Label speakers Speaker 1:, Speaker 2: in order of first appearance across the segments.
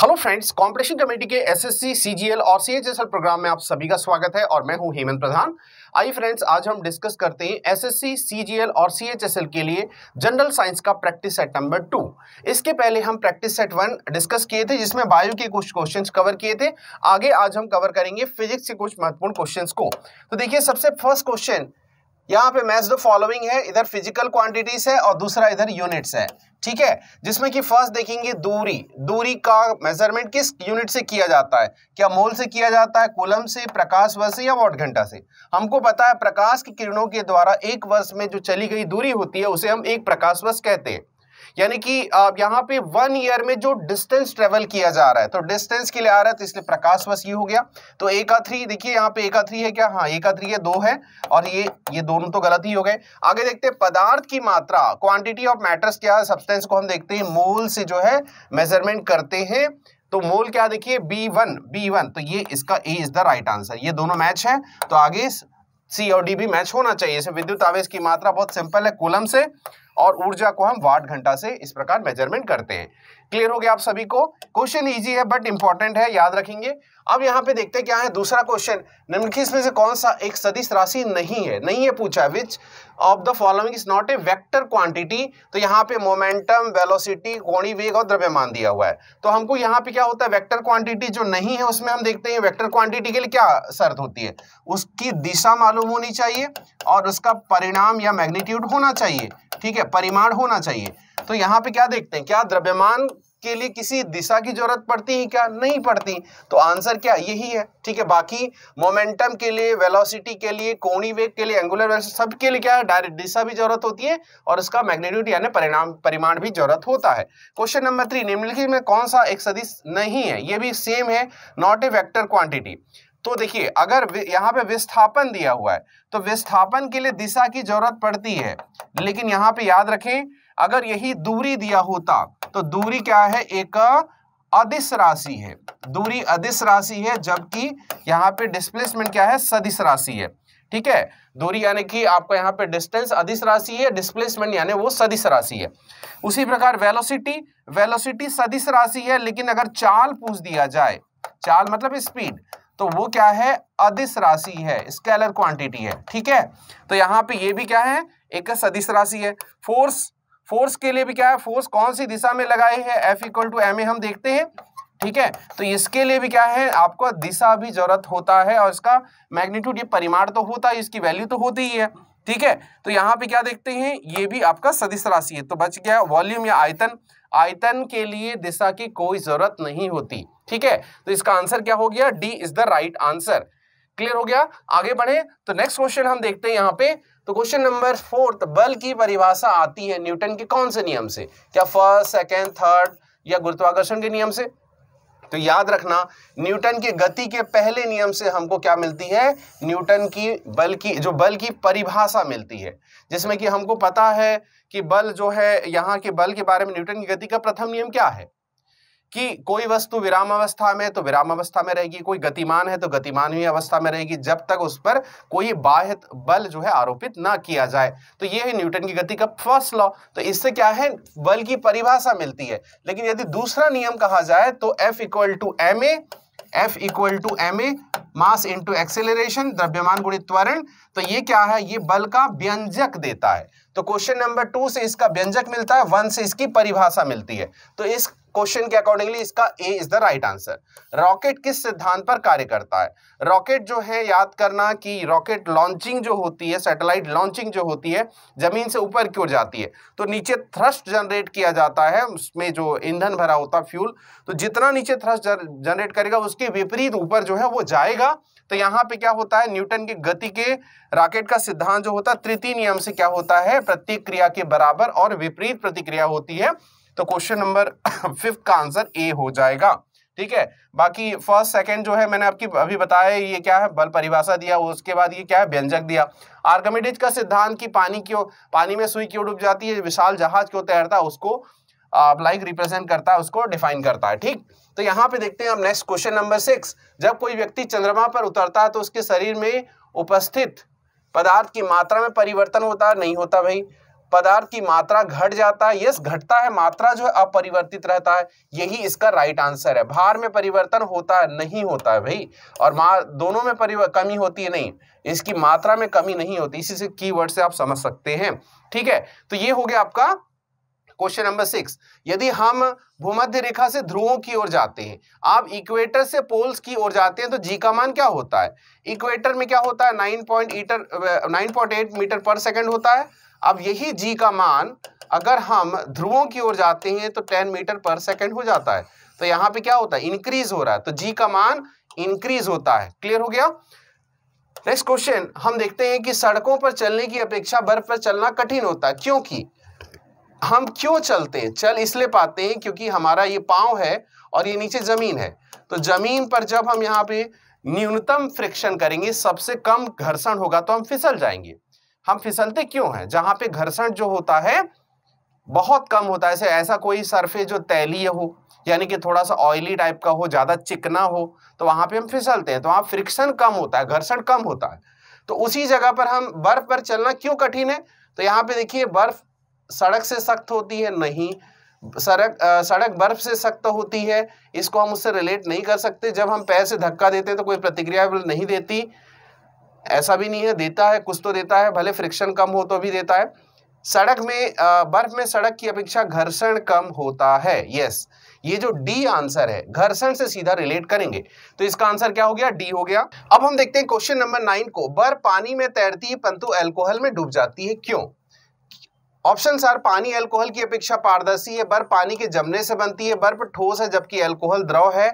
Speaker 1: hello friends competition committee के SSC, CGL और CHSL program में आप सभी का स्वागत है और मैं हूं हेमंत प्रधान आई फ्रेंड्स आज हम डिस्कस करते हैं एसएससी, सीजीएल और सीएचएसएल के लिए जनरल साइंस का प्रैक्टिस सेट नंबर टू इसके पहले हम प्रैक्टिस सेट वन डिस्कस किए थे जिसमें बायो के कुछ क्वेश्चन कवर किए थे आगे आज हम कवर करेंगे फिजिक्स के कुछ महत्वपूर्ण क्वेश्चन को तो देखिए सबसे फर्स्ट क्वेश्चन यहाँ पे मैच द फॉलोइंग है इधर फिजिकल क्वांटिटीज है और दूसरा इधर यूनिट्स है ठीक है जिसमें कि फर्स्ट देखेंगे दूरी दूरी का मेजरमेंट किस यूनिट से किया जाता है क्या मोल से किया जाता है कुलम से प्रकाश वर्ष से या वॉट घंटा से हमको पता है प्रकाश की किरणों के द्वारा एक वर्ष में जो चली गई दूरी होती है उसे हम एक प्रकाश वर्ष कहते हैं यानी कि यहाँ पे वन ईयर में जो डिस्टेंस ट्रेवल किया जा रहा है तो डिस्टेंस के लिए आ रहा है तो इसलिए प्रकाश बस ये हो गया तो एक थ्री देखिए यहाँ पे एक थ्री है क्या हाँ एक थ्री है दो है और ये ये दोनों तो गलत ही हो गए आगे देखते हैं पदार्थ की मात्रा क्वांटिटी ऑफ मैटर्स क्या है सब्सटेंस को हम देखते हैं मोल से जो है मेजरमेंट करते हैं तो मोल क्या देखिए बी वन बी वन तो ये इसका A is the right answer ये दोनों मैच है तो आगे सी और डी भी मैच होना चाहिए इसे विद्युत आवेश की मात्रा बहुत सिंपल है कुलम से और ऊर्जा को हम वाट घंटा से इस प्रकार मेजरमेंट करते हैं क्लियर हो गया आप सभी को क्वेश्चन इजी है बट इंपॉर्टेंट है याद रखेंगे अब यहाँ पे देखते हैं क्या है दूसरा क्वेश्चन निम्नलिखित में से कौन सा एक सदिश राशि नहीं है नहीं है पूछा which of the following is not a vector quantity तो यहाँ पे मोमेंटम वेलोसिटी कोणी वेग और द्रव्यमान दिया हुआ है तो हमको यहाँ पे क्या होता है वेक्टर क्वांटिटी जो नहीं है उसमें हम देखते हैं वेक्टर क्वांटिटी के लिए क्या शर्त होती है उसकी दिशा मालूम होनी चाहिए और उसका परिणाम या मैग्नीट्यूड होना चाहिए ठीक है परिमाण होना चाहिए तो यहाँ पे क्या देखते हैं क्या द्रव्यमान के लिए किसी दिशा की जरूरत पड़ती है क्या नहीं पड़ती तो आंसर क्या यही है ठीक है बाकी मोमेंटम के लिए वेलोसिटी के लिए कोणी वेग के लिए एंगुलर सब के लिए क्या डायरेक्ट दिशा भी जरूरत होती है और उसका मैग्नेट्यूड यानी परिणाम परिमाण भी जरूरत होता है क्वेश्चन नंबर थ्री निम्नलिखित में कौन सा एक सदिश नहीं है यह भी सेम है नॉट ए वैक्टर क्वांटिटी तो देखिए अगर यहाँ पे विस्थापन दिया हुआ है तो विस्थापन के लिए दिशा की जरूरत पड़ती है लेकिन यहाँ पे याद रखें अगर यही दूरी दिया होता तो दूरी क्या है एक अदिश राशि है दूरी अदिश राशि है जबकि यहाँ पे डिस्प्लेसमेंट क्या है सदिश राशि है ठीक है दूरी यानी कि आपका यहाँ पे डिस्टेंस अधिस राशि है डिस्प्लेसमेंट यानी वो सदिश राशि है उसी प्रकार वेलोसिटी वेलोसिटी सदिश राशि है लेकिन अगर चाल पूछ दिया जाए चाल मतलब स्पीड तो वो क्या है अदिश राशि है स्केलर क्वांटिटी है ठीक है तो यहां पे ये भी क्या है एक सदिश राशि है फोर्स फोर्स के लिए भी क्या है फोर्स कौन सी दिशा में लगाए हैं F equal to M A हम देखते हैं ठीक है तो इसके लिए भी क्या है आपको दिशा भी जरूरत होता है और इसका मैग्नीट्यूड ये परिमाण तो होता है इसकी वैल्यू तो होती ही है ठीक है तो यहाँ पे क्या देखते हैं ये भी आपका सदिश राशि है तो बच गया वॉल्यूम या आयतन आयतन के लिए दिशा की कोई जरूरत नहीं होती ठीक है तो इसका आंसर क्या हो गया D is the right answer clear हो गया आगे बढ़े तो नेक्स्ट क्वेश्चन हम देखते हैं यहाँ पे तो क्वेश्चन नंबर फोर्थ बल की परिभाषा आती है न्यूटन के कौन से नियम से क्या फर्स्ट सेकेंड थर्ड या गुरुत्वाकर्षण के नियम से तो याद रखना न्यूटन के गति के पहले नियम से हमको क्या मिलती है न्यूटन की बल की जो बल की परिभाषा मिलती है जिसमें कि हमको पता है कि बल जो है यहाँ के बल के बारे में न्यूटन की गति का प्रथम नियम क्या है कि कोई वस्तु विरामावस्था में तो विरामावस्था में रहेगी कोई गतिमान है तो गतिमान हुई अवस्था में रहेगी जब तक उस पर कोई बाह्य बल जो है आरोपित ना किया जाए तो ये है न्यूटन की गति का फर्स्ट लॉ तो इससे क्या है बल की परिभाषा मिलती है लेकिन यदि दूसरा नियम कहा जाए तो F equal to M A F equal to M A mass into acceleration द्रव्यमान गुणित त्वरण तो ये क्या है ये बल का व्यंजक देता है तो क्वेश्चन नंबर टू से इसका व्यंजक मिलता है वन से इसकी परिभाषा मिलती है तो इस क्वेश्चन के अकॉर्डिंगली इसका A is the right answer rocket किस सिद्धांत पर कार्य करता है रॉकेट जो है याद करना कि रॉकेट लॉन्चिंग जो होती है सैटेलाइट लॉन्चिंग जो होती है जमीन से ऊपर की ओर जाती है तो नीचे थ्रस्ट जनरेट किया जाता है उसमें जो ईंधन भरा होता फ्यूल तो जितना नीचे थ्रस्ट जनरेट करेगा उसके विपरीत ऊपर जो है वो जाएगा तो यहाँ पे क्या होता है न्यूटन की गति के रॉकेट का सिद्धांत जो होता है तृतीय नियम से क्या होता है प्रतिक्रिया के बराबर और विपरीत प्रतिक्रिया होती है तो क्वेश्चन नंबर फिफ्थ का आंसर ए हो जाएगा ठीक है बाकी फर्स्ट सेकंड जो है मैंने आपकी अभी बताया ये क्या है बल परिभाषा दिया उसके बाद ये क्या है व्यंजक दिया आर्गमेडिज का सिद्धांत की पानी क्यों पानी में सुई क्यों डूब जाती है विशाल जहाज क्यों तैरता है उसको लाइक रिप्रेजेंट करता है उसको डिफाइन करता है ठीक तो यहाँ पे देखते हैं हम नेक्स्ट क्वेश्चन नंबर सिक्स जब कोई व्यक्ति चंद्रमा पर उतरता है तो उसके शरीर में उपस्थित पदार्थ की मात्रा में परिवर्तन होता है नहीं होता भाई पदार्थ की मात्रा घट जाता है यस घटता है मात्रा जो है अपरिवर्तित रहता है यही इसका राइट आंसर है भार में परिवर्तन होता है नहीं होता है भाई और दोनों में कमी होती है नहीं इसकी मात्रा में कमी नहीं होती इसी से वर्ड से आप समझ सकते हैं ठीक है तो ये हो गया आपका क्वेश्चन नंबर सिक्स यदि हम भूमध्य रेखा से ध्रुवों की ओर जाते हैं आप इक्वेटर से पोल्स की ओर जाते हैं तो जी का मान क्या होता है इक्वेटर में क्या होता है nine point eight metre per second होता है अब यही जी का मान अगर हम ध्रुवों की ओर जाते हैं तो टेन मीटर पर सेकेंड हो जाता है तो यहाँ पे क्या होता है इंक्रीज हो रहा है तो जी का मान इंक्रीज होता है क्लियर हो गया नेक्स्ट क्वेश्चन हम देखते हैं कि सड़कों पर चलने की अपेक्षा बर्फ पर चलना कठिन होता है क्योंकि हम क्यों चलते हैं चल इसलिए पाते हैं क्योंकि हमारा ये पांव है और ये नीचे जमीन है तो जमीन पर जब हम यहाँ पे न्यूनतम फ्रिक्शन करेंगे सबसे कम घर्षण होगा तो हम फिसल जाएंगे हम फिसलते क्यों हैं जहां पे घर्षण जो होता है बहुत कम होता है ऐसे ऐसा कोई सरफेस जो तैलीय हो यानी कि थोड़ा सा ऑयली टाइप का हो ज़्यादा चिकना हो तो वहां पे हम फिसलते हैं तो वहां फ्रिक्शन कम होता है घर्षण कम होता है तो उसी जगह पर हम बर्फ पर चलना क्यों कठिन है तो यहाँ पे देखिए बर्फ सड़क से सख्त होती है नहीं सड़क सड़क बर्फ से सख्त होती है इसको हम उससे रिलेट नहीं कर सकते जब हम पैर से धक्का देते हैं तो कोई प्रतिक्रिया नहीं देती ऐसा भी नहीं है देता है कुछ तो देता है भले फ्रिक्शन कम हो तो भी देता है सड़क में बर्फ में सड़क की अपेक्षा घर्षण कम होता है यस ये जो डी आंसर है घर्षण से सीधा रिलेट करेंगे तो इसका आंसर क्या हो गया डी हो गया अब हम देखते हैं क्वेश्चन नंबर नाइन को बर्फ पानी में तैरती है परंतु एल्कोहल में डूब जाती है क्यों ऑप्शन आर पानी एल्कोहल की अपेक्षा पारदर्शी है बर्फ पानी के जमने से बनती है बर्फ ठोस है जबकि एल्कोहल द्रव है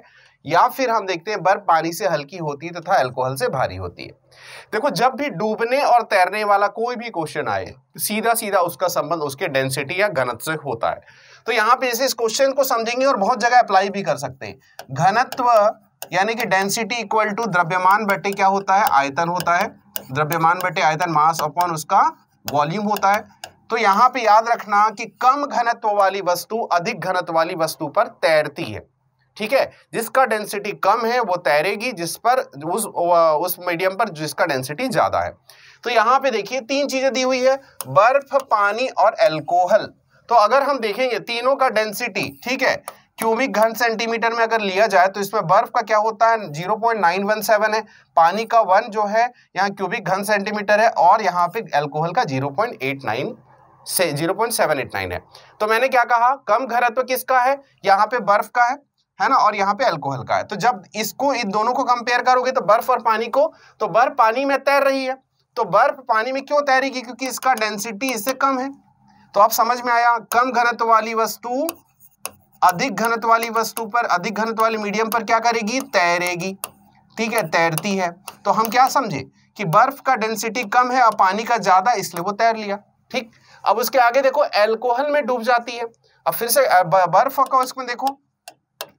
Speaker 1: या फिर हम देखते हैं बर्फ पानी से हल्की होती है तथा एल्कोहल से भारी होती है देखो जब भी डूबने और तैरने वाला कोई भी क्वेश्चन आए सीधा सीधा उसका संबंध उसके डेंसिटी या घनत्व से होता है तो यहां पे जैसे इस क्वेश्चन को समझेंगे और बहुत जगह अप्लाई भी कर सकते हैं घनत्व यानी कि डेंसिटी इक्वल टू द्रव्यमान बटे क्या होता है आयतन होता है द्रव्यमान बटे आयतन मास अपॉन उसका वॉल्यूम होता है तो यहां पे याद रखना कि कम घनत्व वाली वस्तु अधिक घनत्व वाली वस्तु पर तैरती है ठीक है जिसका डेंसिटी कम है वो तैरेगी जिस पर उस उस मीडियम पर जिसका डेंसिटी ज़्यादा है तो यहाँ पे देखिए तीन चीज़ें दी हुई है बर्फ पानी और एल्कोहल तो अगर हम देखेंगे तीनों का डेंसिटी ठीक है क्यूबिक घन सेंटीमीटर में अगर लिया जाए तो इसमें बर्फ का क्या होता है सेवन है पानी का वन जो है यहाँ क्यूबिक घन सेंटीमीटर है और यहाँ पे एल्कोहल का नाइन से 0.789 है तो मैंने क्या कहा कम घनत्व किसका है यहाँ पे बर्फ का है है ना और यहाँ पे अल्कोहल का है तो जब इसको इन दोनों को कंपेयर करोगे तो बर्फ और पानी को तो बर्फ पानी में तैर रही है तो बर्फ पानी में क्यों तैरेगी क्योंकि इसका डेंसिटी इससे कम है तो आप समझ में आया कम घनत्व वाली वस्तु अधिक घनत्व वाली वस्तु पर अधिक घनत्व वाली मीडियम पर क्या करेगी तैरेगी ठीक है तैरती है तो हम क्या समझे कि बर्फ का डेंसिटी कम है और पानी का ज्यादा इसलिए वो तैर लिया ठीक अब उसके आगे देखो एल्कोहल में डूब जाती है अब फिर से बर्फ का उसमें देखो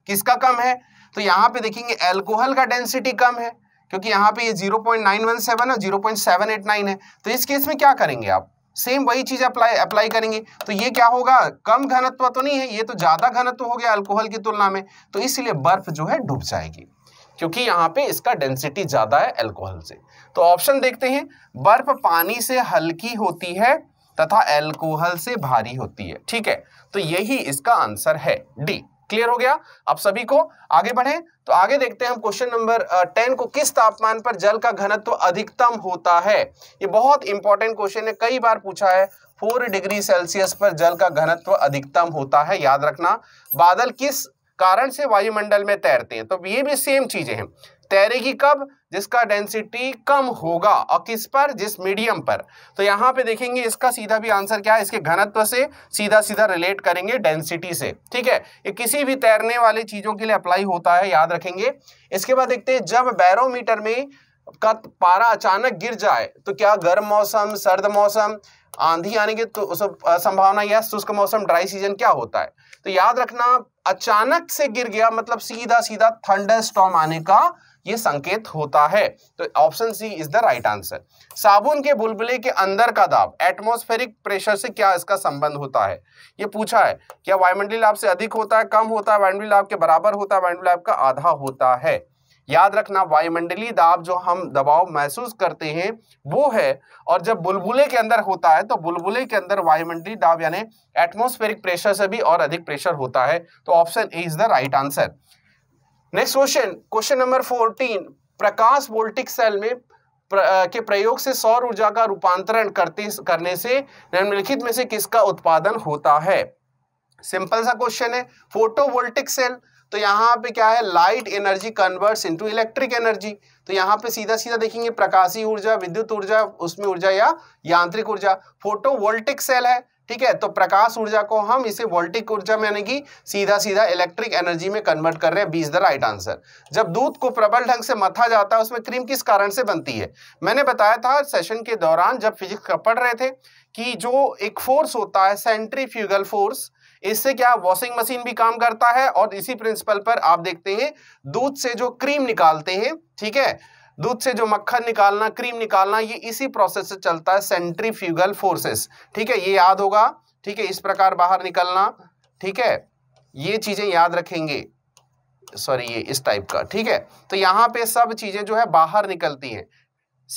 Speaker 1: किसका कम है तो यहाँ पे देखेंगे एल्कोहल का डेंसिटी कम है क्योंकि यहाँ पे ये 0.917 और 0.789 है तो इस केस में क्या करेंगे आप सेम वही चीज अप्लाई अप्लाई करेंगे तो ये क्या होगा कम घनत्व तो नहीं है ये तो ज्यादा घनत्व हो गया अल्कोहल की तुलना में तो इसलिए बर्फ जो है डूब जाएगी क्योंकि यहाँ पे इसका डेंसिटी ज्यादा है एल्कोहल से तो ऑप्शन देखते हैं बर्फ पानी से हल्की होती है तथा एल्कोहल से भारी होती है ठीक है तो यही इसका आंसर है डी क्लियर हो गया आप सभी को आगे बढ़े तो आगे देखते हैं हम क्वेश्चन नंबर टेन को किस तापमान पर जल का घनत्व अधिकतम होता है ये बहुत इंपॉर्टेंट क्वेश्चन है कई बार पूछा है फोर डिग्री सेल्सियस पर जल का घनत्व अधिकतम होता है याद रखना बादल किस कारण से वायुमंडल में तैरते हैं तो ये भी सेम चीजें हैं तैरेगी कब जिसका डेंसिटी कम होगा और किस पर जिस मीडियम पर तो यहां पे देखेंगे इसका सीधा भी आंसर क्या है इसके घनत्व से सीधा सीधा रिलेट करेंगे डेंसिटी से ठीक है ये किसी भी तैरने वाले चीज़ों के लिए अप्लाई होता है याद रखेंगे इसके बाद देखते हैं जब बैरोमीटर में का पारा अचानक गिर जाए तो क्या गर्म मौसम सर्द मौसम आंधी आने की तो संभावना या शुष्क मौसम ड्राई सीजन क्या होता है तो याद रखना अचानक से गिर गया मतलब सीधा सीधा थंडर स्टॉम आने का ये संकेत होता है तो option C is the right answer साबुन के बुलबुले के अंदर का दाब एटमोस्फेरिक प्रेशर से क्या इसका संबंध होता है ये पूछा है क्या वायुमंडली लाभ से अधिक होता है कम होता है वायुमंडली लाभ के बराबर होता है वायुमंडली लाभ का आधा होता है याद रखना वायुमंडलीय दाब जो हम दबाव महसूस करते हैं वो है और जब बुलबुले के अंदर होता है तो बुलबुले के अंदर वायुमंडलीय दाब यानी एटमोस्फेरिक प्रेशर से भी और अधिक प्रेशर होता है तो option A is the right answer next question question number fourteen प्रकाश वोल्टिक सेल में प्र, आ, के प्रयोग से सौर ऊर्जा का रूपांतरण करते करने से निम्नलिखित में से किसका उत्पादन होता है सिंपल सा क्वेश्चन है फोटोवोल्टिक सेल तो यहाँ पे क्या है light energy converts into electric energy तो यहाँ पे सीधा सीधा देखेंगे प्रकाशीय ऊर्जा विद्युत ऊर्जा उसमें ऊर्जा या यांत्रिक ऊर्जा फोटोवोल्टिक सेल है ठीक है तो प्रकाश ऊर्जा को हम इसे वोल्टिक ऊर्जा में यानी कि सीधा सीधा इलेक्ट्रिक एनर्जी में कन्वर्ट कर रहे हैं बी द राइट आंसर जब दूध को प्रबल ढंग से मथा जाता है उसमें क्रीम किस कारण से बनती है मैंने बताया था सेशन के दौरान जब फिजिक्स का पढ़ रहे थे कि जो एक फोर्स होता है सेंट्री फोर्स इससे क्या वॉशिंग मशीन भी काम करता है और इसी प्रिंसिपल पर आप देखते हैं दूध से जो क्रीम निकालते हैं ठीक है दूध से जो मक्खन निकालना क्रीम निकालना ये इसी प्रोसेस से चलता है सेंट्रीफ्यूगल फोर्सेस ठीक है ये याद होगा ठीक है इस प्रकार बाहर निकलना ठीक है ये चीजें याद रखेंगे सॉरी ये इस टाइप का ठीक है तो यहाँ पे सब चीजें जो है बाहर निकलती हैं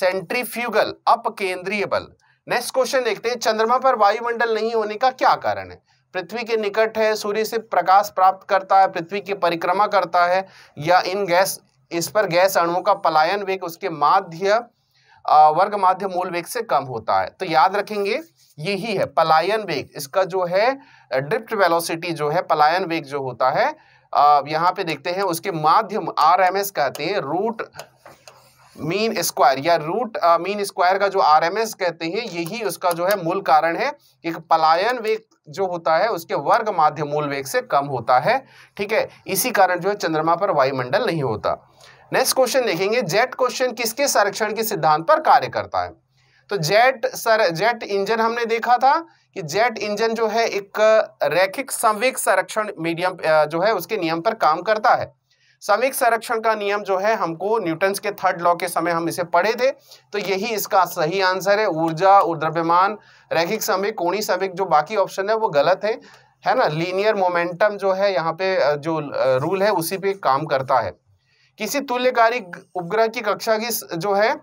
Speaker 1: सेंट्रीफ्यूगल अपकेंद्रीय बल नेक्स्ट क्वेश्चन देखते हैं चंद्रमा पर वायुमंडल नहीं होने का क्या कारण है पृथ्वी के निकट है सूर्य से प्रकाश प्राप्त करता है पृथ्वी की परिक्रमा करता है या इन गैस इस पर गैस अणुओं का पलायन वेग उसके माध्य वर्ग माध्य मूल वेग से कम होता है तो याद रखेंगे यही है पलायन वेग इसका जो है ड्रिफ्ट वेलोसिटी जो है पलायन वेग जो होता है यहाँ पे देखते हैं उसके माध्यम आर एम एस कहते हैं रूट मीन स्क्वायर या रूट मीन स्क्वायर का जो आर एम एस कहते हैं यही उसका जो है मूल कारण है कि पलायन वेग जो होता है उसके वर्ग माध्य मूल वेग से कम होता है ठीक है इसी कारण जो है चंद्रमा पर वायुमंडल नहीं होता नेक्स्ट क्वेश्चन देखेंगे जेट क्वेश्चन किसके संरक्षण के सिद्धांत पर कार्य करता है तो जेट सर जेट इंजन हमने देखा था कि जेट इंजन जो है एक रैखिक संविक संरक्षण मीडियम जो है उसके नियम पर काम करता है समिक संरक्षण का नियम जो है हमको न्यूटन के थर्ड लॉ के समय हम इसे पढ़े थे तो यही इसका सही आंसर है ऊर्जा द्रव्यमान रैखिक समिक कोणी समिक जो बाकी ऑप्शन है वो गलत है है ना लीनियर मोमेंटम जो है यहाँ पे जो रूल है उसी पे काम करता है किसी तुल्यकारी उपग्रह की कक्षा की जो है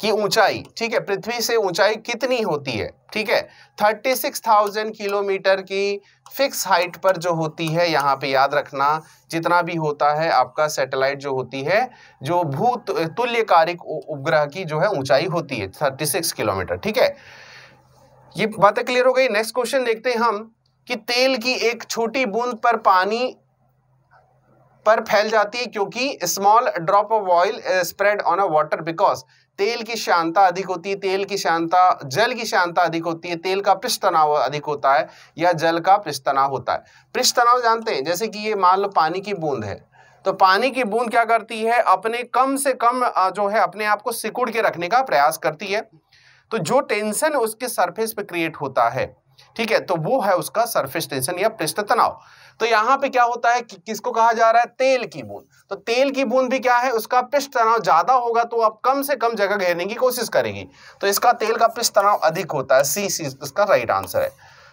Speaker 1: की ऊंचाई ठीक है पृथ्वी से ऊंचाई कितनी होती है ठीक है 36,000 किलोमीटर की फिक्स हाइट पर जो होती है यहाँ पे याद रखना जितना भी होता है आपका सैटेलाइट जो होती है जो भू तुल्यकारिक उपग्रह की जो है ऊंचाई होती है 36 किलोमीटर ठीक है ये बातें क्लियर हो गई नेक्स्ट क्वेश्चन देखते हैं हम कि तेल की एक छोटी बूंद पर पानी पर फैल जाती है क्योंकि small drop of oil spread on a water because तेल की शांता अधिक होती है तेल की शांता जल की शांता अधिक होती है तेल का पृष्ठ तनाव अधिक होता है या जल का पृष्ठ तनाव होता है पृष्ठ तनाव जानते हैं जैसे कि ये मान लो पानी की बूंद है तो पानी की बूंद क्या करती है अपने कम से कम जो है अपने आप को सिकुड़ के रखने का प्रयास करती है तो जो टेंशन उसके सरफेस पे क्रिएट होता है ठीक है तो वो है उसका सरफेस टेंशन या पृष्ठ तनाव तो यहाँ पे क्या होता है कि किसको कहा जा रहा है तेल की बूंद तो तेल की बूंद भी क्या है उसका पृष्ठ तनाव ज्यादा होगा तो आप कम से कम जगह घेरने की कोशिश करेगी तो इसका तेल का पृष्ठ तनाव अधिक होता है सी सी इसका राइट आंसर है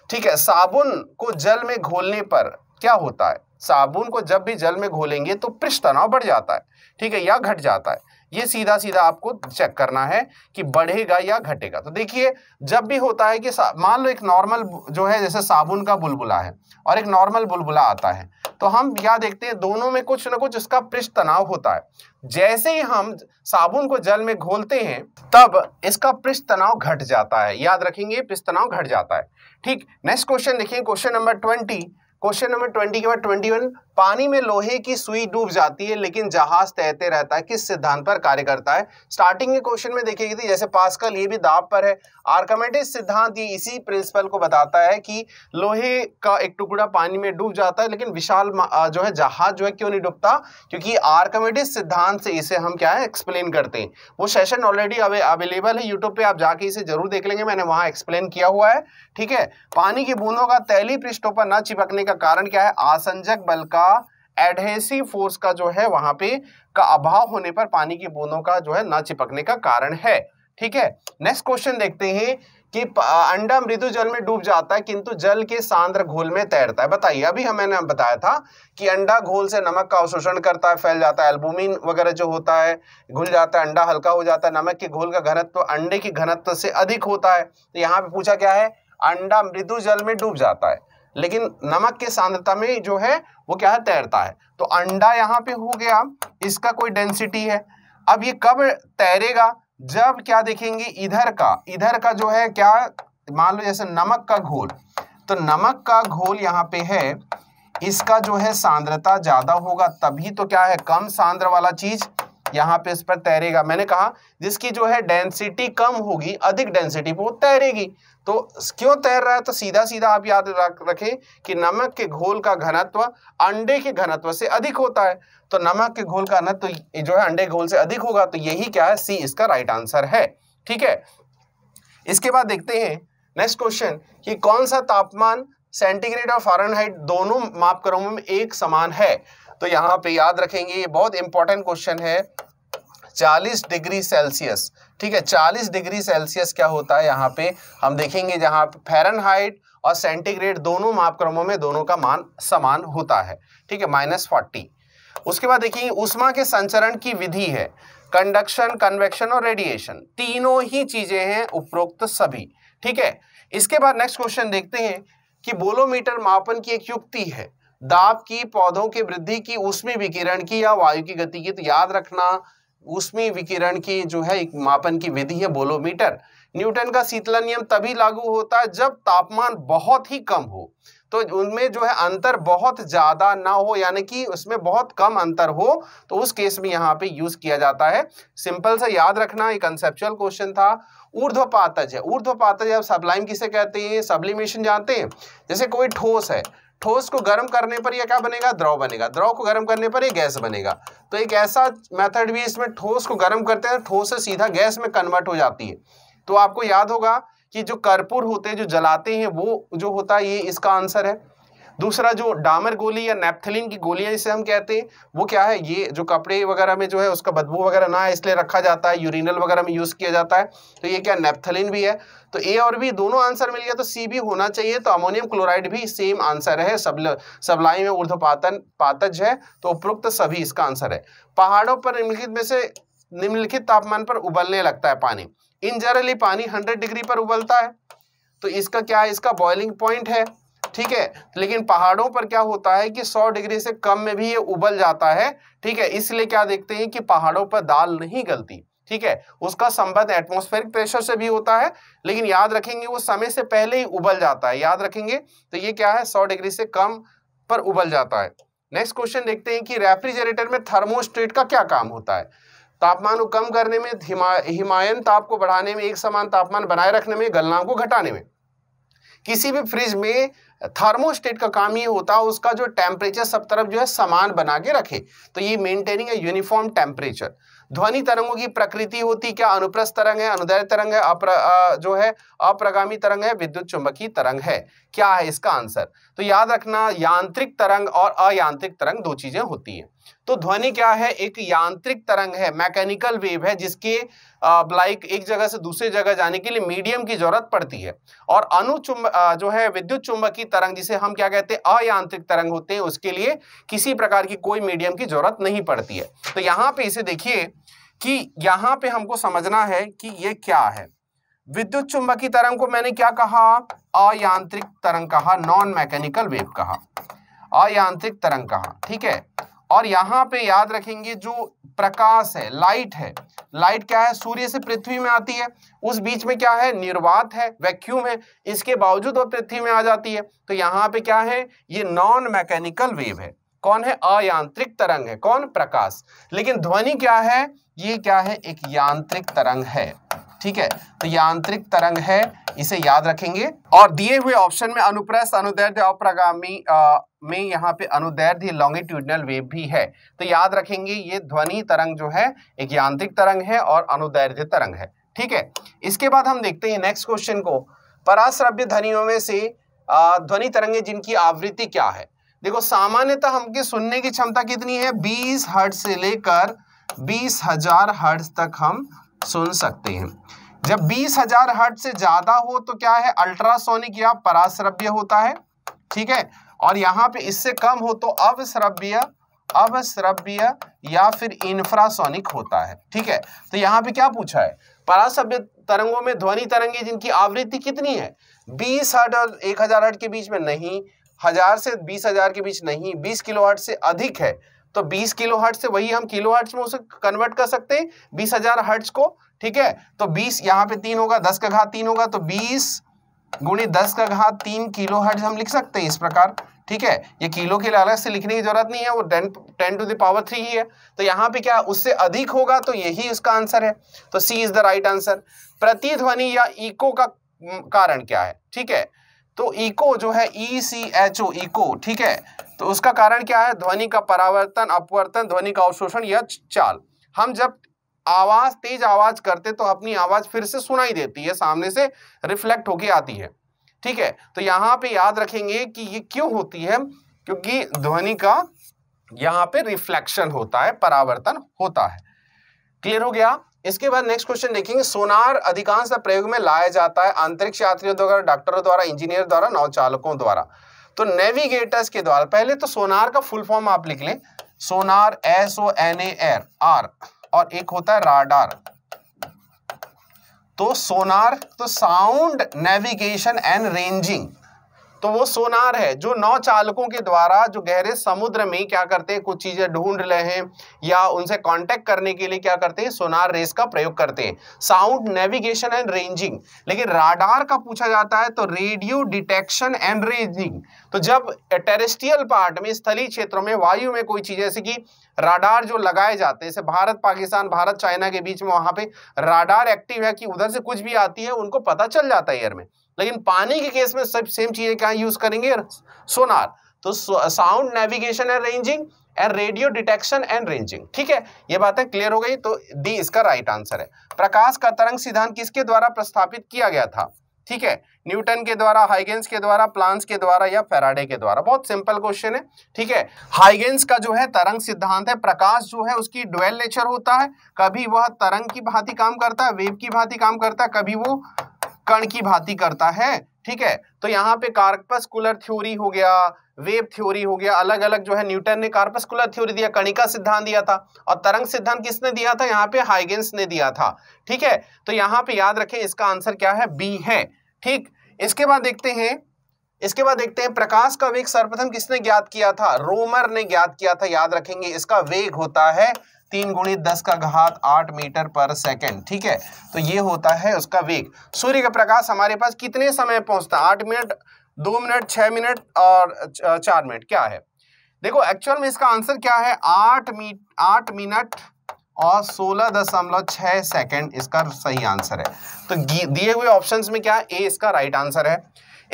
Speaker 1: ठीक है साबुन को जल में घोलने पर क्या होता है साबुन को जब भी जल में घोलेंगे तो पृष्ठ तनाव बढ़ जाता है ठीक है या घट जाता है ये सीधा सीधा आपको चेक करना है कि बढ़ेगा या घटेगा तो देखिए जब भी होता है कि मान लो एक नॉर्मल जो है जैसे साबुन का बुलबुला है और एक नॉर्मल बुलबुला आता है तो हम क्या देखते हैं दोनों में कुछ ना कुछ इसका पृष्ठ तनाव होता है जैसे ही हम साबुन को जल में घोलते हैं तब इसका पृष्ठ तनाव घट जाता है याद रखेंगे पृष्ठ तनाव घट जाता है ठीक नेक्स्ट क्वेश्चन देखिए question number twenty question number twenty के बाद ट्वेंटी वन पानी में लोहे की सुई डूब जाती है लेकिन जहाज तैरते रहता है किस सिद्धांत पर कार्य करता है स्टार्टिंग के क्वेश्चन में देखेगी थी तो जैसे पास्कल ये भी दाब पर है आर्कामेटिस सिद्धांत ये इसी प्रिंसिपल को बताता है कि लोहे का एक टुकड़ा पानी में डूब जाता है लेकिन विशाल जो है जहाज जो है क्यों नहीं डूबता क्योंकि आर्कमेटिस सिद्धांत से इसे हम क्या है एक्सप्लेन करते हैं वो सेशन ऑलरेडी अवेलेबल है यूट्यूब पर आप जाके इसे जरूर देख लेंगे मैंने वहाँ एक्सप्लेन किया हुआ है ठीक है पानी की बूंदों का तैली पृष्ठों पर न चिपकने का का कारण क्या है आसंजक बल का एडहेसिव फोर्स का जो है वहां पे का अभाव होने पर पानी की बूंदों का जो है ना चिपकने का कारण है ठीक है नेक्स्ट क्वेश्चन देखते हैं कि अंडा मृदु जल में डूब जाता है किंतु जल के सांद्र घोल में तैरता है बताइए अभी हमें बताया था कि अंडा घोल से नमक का अवशोषण करता है फैल जाता है एल्बुमिन वगैरह जो होता है घुल जाता है अंडा हल्का हो जाता है नमक के घोल का घनत्व तो अंडे के घनत्व तो से अधिक होता है तो यहाँ पे पूछा क्या है अंडा मृदु जल में डूब जाता है लेकिन नमक के सांद्रता में जो है वो क्या है तैरता है तो अंडा यहाँ पे हो गया इसका कोई डेंसिटी है अब ये कब तैरेगा जब क्या देखेंगे इधर का इधर का जो है क्या मान लो जैसे नमक का घोल तो नमक का घोल यहाँ पे है इसका जो है सांद्रता ज्यादा होगा तभी तो क्या है कम सांद्र वाला चीज यहाँ पे इस पर तैरेगा मैंने कहा जिसकी जो है डेंसिटी कम होगी अधिक डेंसिटी पर वो तैरेगी तो क्यों तैर रहा है तो सीधा सीधा आप याद रखें कि नमक के घोल का घनत्व अंडे के घनत्व से अधिक होता है तो नमक के घोल का घनत्व तो जो है अंडे घोल से अधिक होगा तो यही क्या है सी इसका राइट आंसर है ठीक है इसके बाद देखते हैं नेक्स्ट क्वेश्चन कि कौन सा तापमान सेंटीग्रेड और फारेनहाइट दोनों माप क्रमों में एक समान है तो यहाँ पे याद रखेंगे ये बहुत इंपॉर्टेंट क्वेश्चन है 40 डिग्री सेल्सियस ठीक है 40 डिग्री सेल्सियस क्या होता है यहाँ पे हम देखेंगे जहाँ फेरनहाइट और सेंटीग्रेड दोनों मापक्रमों में दोनों का मान समान होता है ठीक है माइनस फोर्टी उसके बाद देखेंगे उष्मा के संचरण की विधि है कंडक्शन कन्वेक्शन और रेडिएशन तीनों ही चीजें हैं उपरोक्त सभी ठीक है इसके बाद नेक्स्ट क्वेश्चन देखते हैं कि बोलोमीटर मापन की एक युक्ति है दाब की पौधों की वृद्धि की उसमें विकिरण की या वायु की गति की तो याद रखना उसमें विकिरण की जो है एक मापन की विधि है बोलोमीटर न्यूटन का शीतला नियम तभी लागू होता है जब तापमान बहुत ही कम हो तो उनमें जो है अंतर बहुत ज़्यादा ना हो यानी कि उसमें बहुत कम अंतर हो तो उस केस में यहाँ पे यूज़ किया जाता है सिंपल सा याद रखना एक कंसेप्चुअल क्वेश्चन था ऊर्ध्वपातज है ऊर्ध्वपातज पातज सबलाइम किसे कहते हैं सब्लिमेशन जानते हैं जैसे कोई ठोस है ठोस को गर्म करने पर यह क्या बनेगा द्रव बनेगा द्रव को गर्म करने पर यह गैस बनेगा तो एक ऐसा मेथड भी इसमें ठोस को गर्म करते हैं ठोस से सीधा गैस में कन्वर्ट हो जाती है तो आपको याद होगा कि जो कर्पूर होते हैं जो जलाते हैं वो जो होता है ये इसका आंसर है दूसरा जो डामर गोली या नेपथलिन की गोलियां जिसे हम कहते हैं वो क्या है ये जो कपड़े वगैरह में जो है उसका बदबू वगैरह ना है इसलिए रखा जाता है यूरिनल वगैरह में यूज़ किया जाता है तो ये क्या नेपथलिन भी है तो ए और बी दोनों आंसर मिल गया तो सी भी होना चाहिए तो अमोनियम क्लोराइड भी सेम आंसर है सबल सबलाई में ऊर्ध्वपातन पातज है तो उपरोक्त सभी इसका आंसर है पहाड़ों पर निम्नलिखित में से निम्नलिखित तापमान पर उबलने लगता है पानी इन जनरली पानी हंड्रेड डिग्री पर उबलता है तो इसका क्या है इसका बॉइलिंग पॉइंट है ठीक है लेकिन पहाड़ों पर क्या होता है कि 100 डिग्री से कम में भी ये उबल जाता है ठीक है इसलिए क्या देखते हैं कि पहाड़ों पर दाल नहीं गलती ठीक है उसका संबंध एटमॉस्फेरिक प्रेशर से भी होता है लेकिन याद रखेंगे वो समय से पहले ही उबल जाता है याद रखेंगे तो ये क्या है सौ डिग्री से कम पर उबल जाता है नेक्स्ट क्वेश्चन देखते हैं कि रेफ्रिजरेटर में थर्मोस्टेट का क्या काम होता है तापमान को कम करने में हिमायन ताप को बढ़ाने में एक समान तापमान बनाए रखने में गलनाओं को घटाने में किसी भी फ्रिज में थर्मोस्टेट का काम ये होता है उसका जो टेम्परेचर सब तरफ जो है समान बना के रखे तो ये मेंटेनिंग है यूनिफॉर्म टेम्परेचर ध्वनि तरंगों की प्रकृति होती क्या अनुप्रस्थ तरंग है अनुदय तरंग है अप्र, आ, जो है अप्रगामी तरंग है विद्युत चुंबकीय तरंग है क्या है इसका आंसर तो याद रखना यांत्रिक तरंग और अयांत्रिक तरंग दो चीजें होती हैं तो ध्वनि क्या है एक यांत्रिक तरंग है मैकेनिकल वेव है जिसके लाइक एक जगह से दूसरे जगह जाने के लिए मीडियम की जरूरत पड़ती है और अनुचुंब जो है विद्युत चुंबकीय तरंग जिसे हम क्या कहते हैं अयांत्रिक तरंग होते हैं उसके लिए किसी प्रकार की कोई मीडियम की जरूरत नहीं पड़ती है तो यहाँ पे इसे देखिए कि यहाँ पे हमको समझना है कि ये क्या है विद्युत चुंबकीय तरंग को मैंने क्या कहा अयांत्रिक तरंग कहा नॉन मैकेनिकल वेव कहा अयांत्रिक तरंग कहा ठीक है और यहां पे याद रखेंगे जो प्रकाश है लाइट है लाइट क्या है सूर्य से पृथ्वी में आती है उस बीच में क्या है निर्वात है वैक्यूम है इसके बावजूद वह पृथ्वी में आ जाती है तो यहाँ पे क्या है ये नॉन मैकेनिकल वेव है कौन है अयांत्रिक तरंग है कौन प्रकाश लेकिन ध्वनि क्या है ये क्या है एक यांत्रिक तरंग है ठीक है तो ये आंतरिक तरंग है इसे याद रखेंगे और दिए हुए ऑप्शन में अनुप्रस्थ अनुदैर्ध अप्रगामी में यहाँ पे अनुदैर्ध लॉन्गिट्यूडनल वेव भी है तो याद रखेंगे ये ध्वनि तरंग जो है एक यांत्रिक तरंग है और अनुदैर्ध्य तरंग है ठीक है इसके बाद हम देखते हैं नेक्स्ट क्वेश्चन को पराश्रव्य ध्वनियों में से ध्वनि तरंगे जिनकी आवृत्ति क्या है देखो सामान्यतः हमके सुनने की क्षमता कितनी है बीस हर्ट से लेकर बीस हजार हर्ट तक हम सुन सकते हैं जब बीस हजार हर्ट से ज्यादा हो तो क्या है अल्ट्रासोनिक या पराश्रव्य होता है ठीक है और यहाँ पे इससे कम हो तो अवश्रव्य अवश्रव्य या फिर इंफ्रासोनिक होता है ठीक है तो यहाँ पे क्या पूछा है पराश्रव्य तरंगों में ध्वनि तरंगे जिनकी आवृत्ति कितनी है बीस हर्ट और एक हजार हर्ट के बीच में नहीं हजार से बीस हजार के बीच नहीं बीस किलो हर्ट से अधिक है तो 20 किलो हर्ट से वही हम किलो हर्ट्स में उसे कन्वर्ट कर सकते हैं बीस हजार हर्ट्स को ठीक है तो 20 यहाँ पे तीन होगा 10 का घात तीन होगा तो 20 गुणी दस का घात तीन किलो हर्ट हम लिख सकते हैं इस प्रकार ठीक है ये किलो के लालच से लिखने की जरूरत नहीं है वो ten ten to the power three ही है तो यहाँ पे क्या उससे अधिक होगा तो यही उसका आंसर है तो C is the right answer प्रतिध्वनि या इको का कारण क्या है ठीक है तो इको जो है ई सी एच ओ इको ठीक है तो उसका कारण क्या है ध्वनि का परावर्तन अपवर्तन ध्वनि का अवशोषण या चाल हम जब आवाज तेज आवाज करते तो अपनी आवाज फिर से सुनाई देती है सामने से रिफ्लेक्ट होके आती है ठीक है तो यहाँ पे याद रखेंगे कि ये क्यों होती है क्योंकि ध्वनि का यहाँ पे रिफ्लेक्शन होता है परावर्तन होता है क्लियर हो गया इसके बाद नेक्स्ट क्वेश्चन देखेंगे सोनार अधिकांश प्रयोग में लाया जाता है अंतरिक्ष यात्रियों द्वारा डॉक्टरों द्वारा इंजीनियर द्वारा नौचालकों द्वारा तो नेविगेटर्स के द्वारा पहले तो सोनार का फुल फॉर्म आप लिख लें सोनार एस ओ एन ए एर आर और एक होता है राडार तो सोनार तो साउंड नेविगेशन एंड रेंजिंग तो वो सोनार है जो नौ चालकों के द्वारा जो गहरे समुद्र में क्या करते हैं कुछ चीजें ढूंढ रहे हैं या उनसे कांटेक्ट करने के लिए क्या करते हैं सोनार रेस का प्रयोग करते हैं साउंड नेविगेशन एंड रेंजिंग लेकिन राडार का पूछा जाता है तो रेडियो डिटेक्शन एंड रेंजिंग तो जब टेरेस्ट्रियल पार्ट में स्थलीय क्षेत्रों में वायु में कोई चीज जैसे कि राडार जो लगाए जाते हैं जैसे भारत पाकिस्तान भारत चाइना के बीच में वहां पे राडार एक्टिव है कि उधर से कुछ भी आती है उनको पता चल जाता है एयर में लेकिन पानी के केस में सब सेम चीजें क्या यूज करेंगे सोनार तो sound navigation and ranging and radio detection and ranging ठीक है ये बातें क्लियर हो गई तो दी इसका राइट आंसर है प्रकाश का तरंग सिद्धांत किसके द्वारा प्रस्थापित किया गया था ठीक है न्यूटन के द्वारा हाइगेंस के द्वारा प्लांट्स के द्वारा या फेराडे के द्वारा बहुत सिंपल क्वेश्चन है ठीक है हाइगेंस का जो है तरंग सिद्धांत है प्रकाश जो है उसकी ड्वेल नेचर होता है कभी वह तरंग की भांति काम करता है वेव की भांति काम करता है कभी वो कण की भांति करता है ठीक है तो यहाँ पे कार्पस्कुलर थ्योरी हो गया वेव थ्योरी हो गया अलग अलग जो है न्यूटन ने कार्पस्कुलर थ्योरी दिया कणिका सिद्धांत दिया था और तरंग सिद्धांत किसने दिया था यहाँ पे हाइगेंस ने दिया था ठीक है तो यहाँ पे याद रखें इसका आंसर क्या है बी है ठीक इसके बाद देखते हैं इसके बाद देखते हैं प्रकाश का वेग सर्वप्रथम किसने ज्ञात किया था रोमर ने ज्ञात किया था याद रखेंगे इसका वेग होता है तीन गुणी दस का घात आठ मीटर पर सेकेंड ठीक है तो ये होता है उसका वेग सूर्य का प्रकाश हमारे पास कितने समय पहुंचता है आठ मिनट दो मिनट छह मिनट और चार मिनट क्या है देखो एक्चुअल में इसका आंसर क्या है आठ मी आठ मिनट और सोलह दशमलव छह सेकेंड इसका सही आंसर है तो दिए हुए ऑप्शंस में क्या ए इसका राइट आंसर है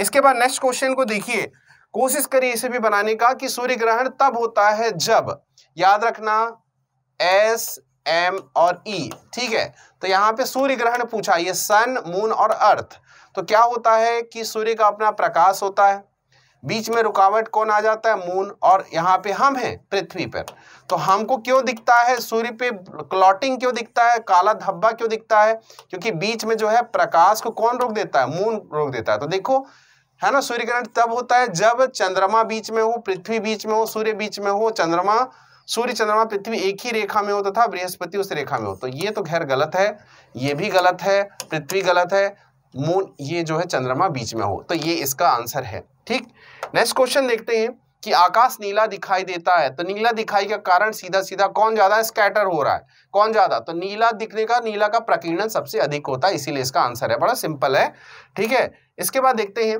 Speaker 1: इसके बाद नेक्स्ट क्वेश्चन को देखिए कोशिश करिए इसे भी बनाने का कि सूर्य ग्रहण तब होता है जब याद रखना एस एम और ई e, ठीक है तो यहाँ पे सूर्य ग्रहण पूछा ये सन मून और अर्थ तो क्या होता है कि सूर्य का अपना प्रकाश होता है बीच में रुकावट कौन आ जाता है मून और यहाँ पे हम हैं पृथ्वी पर तो हमको क्यों दिखता है सूर्य पे क्लॉटिंग क्यों दिखता है काला धब्बा क्यों दिखता है क्योंकि बीच में जो है प्रकाश को कौन रोक देता है मून रोक देता है तो देखो है ना सूर्य ग्रहण तब होता है जब चंद्रमा बीच में हो पृथ्वी बीच में हो सूर्य बीच में हो चंद्रमा सूर्य चंद्रमा पृथ्वी एक ही रेखा में हो तथा बृहस्पति उस रेखा में हो तो ये तो खैर गलत है ये भी गलत है पृथ्वी गलत है मून ये जो है चंद्रमा बीच में हो तो ये इसका आंसर है ठीक नेक्स्ट क्वेश्चन देखते हैं कि आकाश नीला दिखाई देता है तो नीला दिखाई का कारण सीधा सीधा कौन ज्यादा स्कैटर हो रहा है कौन ज्यादा तो नीला दिखने का नीला का प्रकीर्णन सबसे अधिक होता है इसीलिए इसका आंसर है बड़ा सिंपल है ठीक है इसके बाद देखते हैं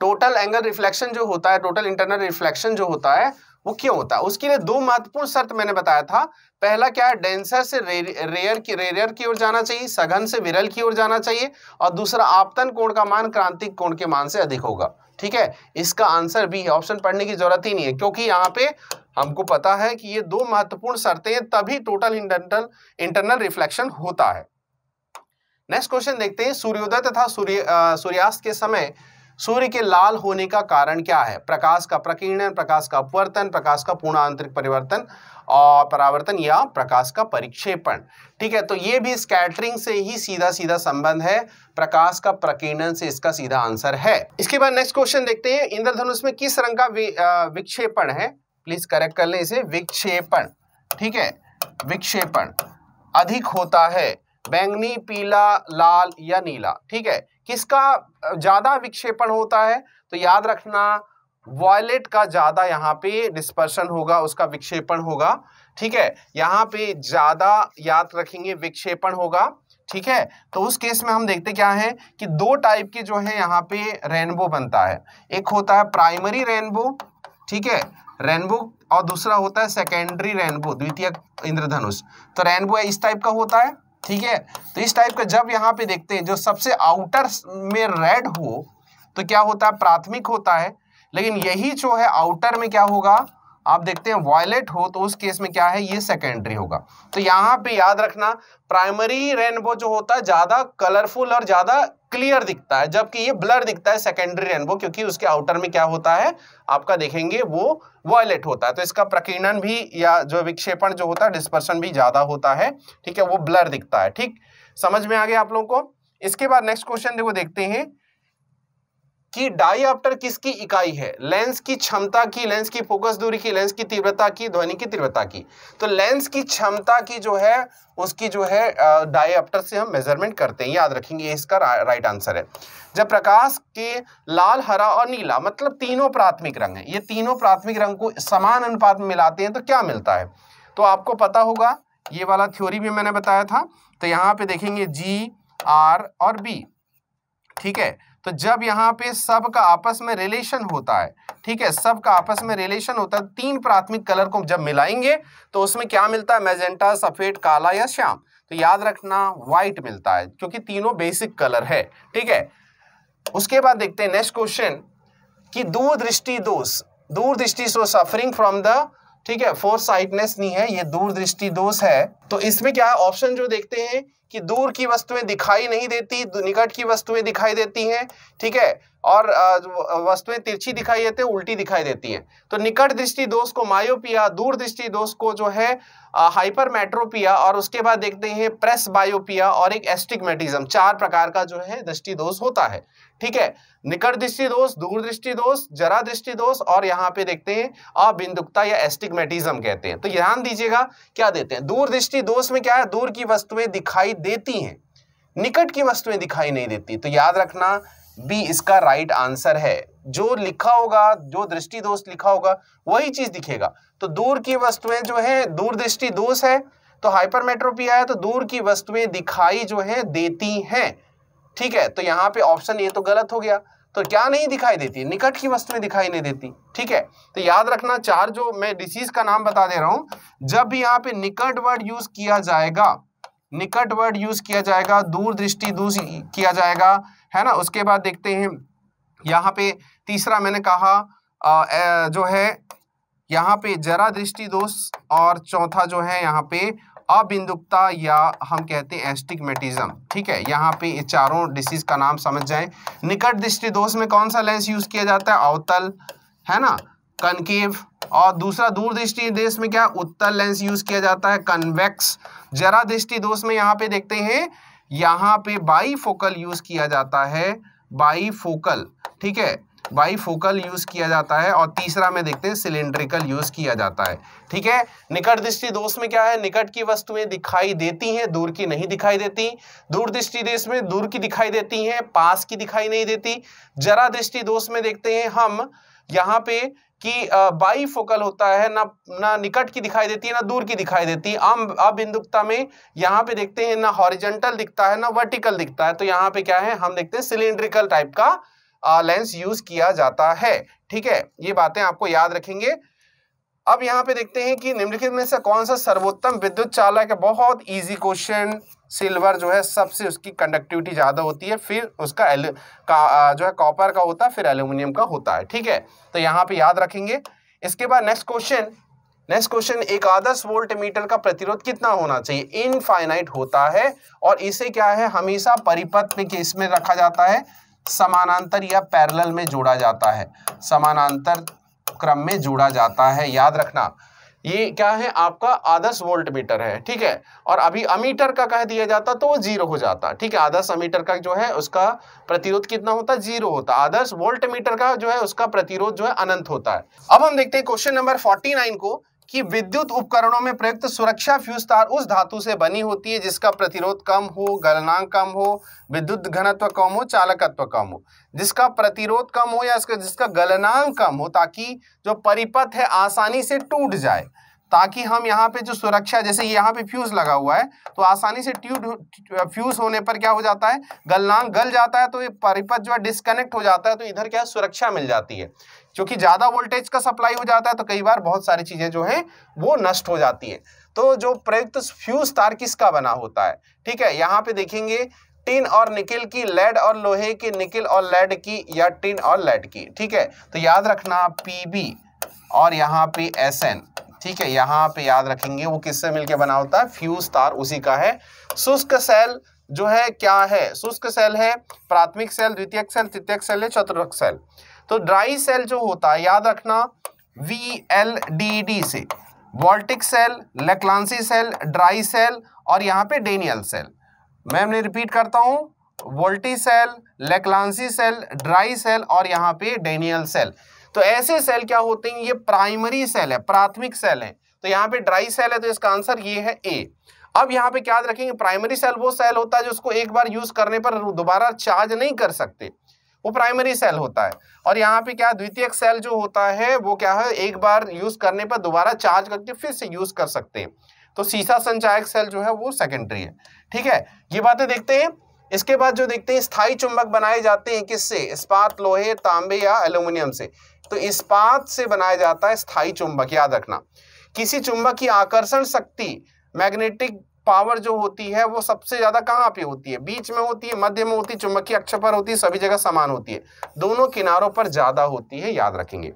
Speaker 1: टोटल एंगल रिफ्लेक्शन जो होता है टोटल इंटरनल रिफ्लेक्शन जो होता है वो क्यों होता है उसके लिए दो महत्वपूर्ण शर्त मैंने बताया था पहला क्या है डेंसर से रेयर की रेयर की ओर जाना चाहिए सघन से विरल की ओर जाना चाहिए और दूसरा आपतन कोण का मान क्रांतिक कोण के मान से अधिक होगा ठीक है इसका आंसर भी ऑप्शन पढ़ने की जरूरत ही नहीं है क्योंकि यहाँ पे हमको पता है कि ये दो महत्वपूर्ण शर्तें तभी टोटल इंटरनल इंटरनल रिफ्लेक्शन होता है नेक्स्ट क्वेश्चन देखते हैं सूर्योदय तथा सूर्य सूर्यास्त के समय सूर्य के लाल होने का कारण क्या है प्रकाश का प्रकीर्णन प्रकाश का अपवर्तन प्रकाश का पूर्ण आंतरिक परिवर्तन और परावर्तन या प्रकाश का परिक्षेपण ठीक है तो ये भी स्कैटरिंग से ही सीधा सीधा संबंध है प्रकाश का प्रकीर्णन से इसका सीधा आंसर है इसके बाद नेक्स्ट क्वेश्चन देखते हैं इंद्रधनुष में किस रंग का विक्षेपण है प्लीज करेक्ट कर ले इसे विक्षेपण ठीक है विक्षेपण अधिक होता है बैंगनी पीला लाल या नीला ठीक है किसका ज़्यादा विक्षेपण होता है तो याद रखना वॉयलेट का ज़्यादा यहाँ पे डिस्पर्शन होगा उसका विक्षेपण होगा ठीक है यहाँ पे ज़्यादा याद रखेंगे विक्षेपण होगा ठीक है तो उस केस में हम देखते क्या है कि दो टाइप के जो है यहाँ पे रेनबो बनता है एक होता है प्राइमरी रेनबो ठीक है रेनबो और दूसरा होता है सेकेंडरी रेनबो द्वितीय इंद्रधनुष तो रेनबो इस टाइप का होता है ठीक है तो इस टाइप का जब यहाँ पे देखते हैं जो सबसे आउटर में रेड हो तो क्या होता है प्राथमिक होता है लेकिन यही जो है आउटर में क्या होगा आप देखते हैं वॉयलेट हो तो उस केस में क्या है ये सेकेंडरी होगा तो यहाँ पे याद रखना प्राइमरी रेनबो जो होता है ज़्यादा कलरफुल और ज़्यादा क्लियर दिखता है जबकि ये ब्लर दिखता है सेकेंडरी रेनबो क्योंकि उसके आउटर में क्या होता है आपका देखेंगे वो वॉयलेट होता है तो इसका प्रकीर्णन भी या जो विक्षेपण जो होता है डिस्पर्सन भी ज़्यादा होता है ठीक है वो ब्लर दिखता है ठीक समझ में आ गया आप लोगों को इसके बाद नेक्स्ट क्वेश्चन देखो देखते हैं कि डाईआप्टर किसकी इकाई है लेंस की क्षमता की लेंस की फोकस दूरी की लेंस की तीव्रता की ध्वनि की तीव्रता की तो लेंस की क्षमता की जो है उसकी जो है डाईआप्टर से हम मेजरमेंट करते हैं याद रखेंगे इसका रा, राइट आंसर है जब प्रकाश के लाल हरा और नीला मतलब तीनों प्राथमिक रंग है ये तीनों प्राथमिक रंग को समान अनुपात में मिलाते हैं तो क्या मिलता है तो आपको पता होगा ये वाला थ्योरी भी मैंने बताया था तो यहाँ पे देखेंगे जी आर और बी ठीक है तो जब यहाँ पे सब का आपस में रिलेशन होता है ठीक है सब का आपस में रिलेशन होता है तीन प्राथमिक कलर को जब मिलाएंगे तो उसमें क्या मिलता है मैजेंटा सफ़ेद काला या श्याम तो याद रखना व्हाइट मिलता है क्योंकि तीनों बेसिक कलर है ठीक है उसके बाद देखते हैं नेक्स्ट क्वेश्चन कि दूरदृष्टि दोष दूरदृष्टि सो सफरिंग फ्रॉम द ठीक है फोर साइटनेस नहीं है ये दूरदृष्टि दोष है तो इसमें क्या ऑप्शन जो देखते हैं कि दूर की वस्तुएं दिखाई नहीं देती निकट की वस्तुएं दिखाई देती हैं ठीक है और वस्तुएं तिरछी दिखाई देते उल्टी दिखाई देती हैं तो निकट दृष्टि दोष को मायोपिया दूर दृष्टि दोष को जो है हाइपर मेट्रोपिया और उसके बाद देखते हैं प्रेस बायोपिया और एक एस्टिगमेटिज्म चार प्रकार का जो है दृष्टि दोष होता है ठीक है निकट दृष्टि दोष दूर दृष्टि दोष जरा दृष्टि दोष और यहाँ पे देखते हैं अबिंदुकता या एस्टिगमेटिज्म कहते हैं तो ध्यान दीजिएगा क्या देते हैं दूर दृष्टि दोष में क्या है दूर की वस्तुएं दिखाई देती हैं निकट की वस्तुएं दिखाई नहीं देती तो याद रखना बी इसका राइट आंसर है जो लिखा होगा जो दृष्टि दोष लिखा होगा वही चीज दिखेगा तो दूर की वस्तुएं जो है दूर दृष्टि दोष है तो हाइपरमेट्रोपिया है तो दूर की वस्तुएं दिखाई जो है देती हैं ठीक है तो यहाँ पे ऑप्शन ये तो गलत हो गया तो क्या नहीं दिखाई देती निकट की वस्तुएं दिखाई नहीं देती ठीक है तो याद रखना चार जो मैं डिसीज का नाम बता दे रहा हूं जब भी यहाँ पे निकट वर्ड यूज किया जाएगा निकट वर्ड यूज किया जाएगा दूर दृष्टि दूर किया जाएगा है ना उसके बाद देखते हैं यहाँ पे तीसरा मैंने कहा आ, जो है यहाँ पे जरा दृष्टि दोष और चौथा जो है यहाँ पे अबिंदुकता या हम कहते हैं एस्टिकमेटिज्म ठीक है यहाँ पे चारों डिसीज का नाम समझ जाएं निकट दृष्टि दोष में कौन सा लेंस यूज किया जाता है अवतल है ना कनकेव और दूसरा दूर दृष्टि देश में क्या उत्तल लेंस यूज किया जाता है कन्वेक्स जरा दृष्टि दोष में यहाँ पे देखते हैं यहाँ पे बाई फोकल यूज़ किया जाता है बाई फोकल ठीक है बाई फोकल यूज़ किया जाता है और तीसरा में देखते हैं सिलेंड्रिकल यूज़ किया जाता है ठीक है निकट दृष्टि दोष में क्या है निकट की वस्तुएं दिखाई देती हैं दूर की नहीं दिखाई देती दूर दृष्टि देश में दूर की दिखाई देती हैं पास की दिखाई नहीं देती जरा दृष्टि दोष में देखते हैं हम यहाँ पे कि बाई फोकल होता है ना ना निकट की दिखाई देती है ना दूर की दिखाई देती है अबिंदुकता में यहाँ पे देखते हैं ना हॉरिजेंटल दिखता है ना वर्टिकल दिखता है तो यहाँ पे क्या है हम देखते हैं सिलेंड्रिकल टाइप का लेंस यूज किया जाता है ठीक है ये बातें आपको याद रखेंगे अब यहाँ पे देखते हैं कि निम्नलिखित में से कौन सा सर्वोत्तम विद्युत चालक है बहुत इजी क्वेश्चन सिल्वर जो है सबसे उसकी कंडक्टिविटी ज़्यादा होती है फिर उसका एल का जो है कॉपर का होता है फिर एल्यूमिनियम का होता है ठीक है तो यहाँ पे याद रखेंगे इसके बाद नेक्स्ट क्वेश्चन नेक्स्ट क्वेश्चन एक आदर्श वोल्ट मीटर का प्रतिरोध कितना होना चाहिए इनफाइनाइट होता है और इसे क्या है हमेशा परिपथ में इसमें में रखा जाता है समानांतर या पैरल में जोड़ा जाता है समानांतर क्रम में जोड़ा जाता है याद रखना ये क्या है आपका आदर्श वोल्ट मीटर है ठीक है और अभी अमीटर का कह दिया जाता तो वो जीरो हो जाता ठीक है आदर्श अमीटर का जो है उसका प्रतिरोध कितना होता है जीरो होता आदर्श वोल्ट मीटर का जो है उसका प्रतिरोध जो है अनंत होता है अब हम देखते हैं क्वेश्चन नंबर फोर्टी नाइन को कि विद्युत उपकरणों में प्रयुक्त सुरक्षा फ्यूज तार उस धातु से बनी होती है जिसका प्रतिरोध कम हो गलनांक कम हो विद्युत घनत्व कम हो चालकत्व कम हो जिसका प्रतिरोध कम हो या इसका जिसका गलनांक कम हो ताकि जो परिपथ है आसानी से टूट जाए ताकि हम यहाँ पे जो सुरक्षा जैसे यहाँ पे फ्यूज लगा हुआ है तो आसानी से ट्यूब फ्यूज होने पर क्या हो जाता है गलनांग गल जाता है तो ये परिपथ जो है डिस्कनेक्ट हो जाता है तो इधर क्या सुरक्षा मिल जाती है क्योंकि ज़्यादा वोल्टेज का सप्लाई हो जाता है तो कई बार बहुत सारी चीज़ें जो है वो नष्ट हो जाती है तो जो प्रयुक्त फ्यूज तार किसका बना होता है ठीक है यहाँ पे देखेंगे टिन और निकिल की लेड और लोहे की निकिल और लेड की या टिन और लेड की ठीक है तो याद रखना पीबी और यहाँ पे एसएन ठीक है यहाँ पे याद रखेंगे वो किससे मिलके बना होता है फ्यूज तार उसी का है शुष्क सेल जो है क्या है शुष्क सेल है प्राथमिक सेल द्वितीय सेल तृतीय सेल है चतुर्थ सेल तो ड्राई सेल जो होता है याद रखना वी एल डी डी से voltaic cell Leclanche cell dry cell और यहाँ पे डेनियल सेल मैं मैं रिपीट करता हूँ Volta cell Leclanche cell dry cell और यहाँ पे डेनियल सेल तो ऐसे सेल क्या होते हैं ये प्राइमरी सेल है प्राथमिक सेल है तो यहाँ पे ड्राई सेल है तो इसका आंसर ये है ए अब यहाँ पे क्या रखेंगे प्राइमरी सेल वो सेल होता है जो उसको एक बार यूज करने पर दोबारा चार्ज नहीं कर सकते वो प्राइमरी सेल होता है और यहाँ पे क्या द्वितीय सेल जो होता है वो क्या है एक बार यूज करने पर दोबारा चार्ज करके फिर से यूज कर सकते हैं तो सीसा संचायक सेल जो है वो सेकेंडरी है ठीक है ये बातें देखते हैं इसके बाद जो देखते हैं स्थाई चुंबक बनाए जाते हैं किससे इस्पात लोहे तांबे या एल्यूमिनियम से तो इस्पात से बनाया जाता है स्थायी चुंबक याद रखना किसी चुंबक की आकर्षण शक्ति मैग्नेटिक पावर जो होती है वो सबसे ज्यादा कहाँ पे होती है बीच में होती है मध्य में होती है चुंबकीय अक्ष पर होती है सभी जगह समान होती है दोनों किनारों पर ज्यादा होती है याद रखेंगे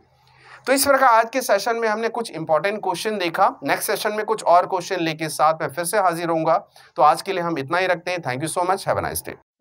Speaker 1: तो इस प्रकार आज के सेशन में हमने कुछ इंपॉर्टेंट क्वेश्चन देखा नेक्स्ट सेशन में कुछ और क्वेश्चन लेके साथ में फिर से हाजिर होऊंगा तो आज के लिए हम इतना ही रखते हैं thank you so much have a nice day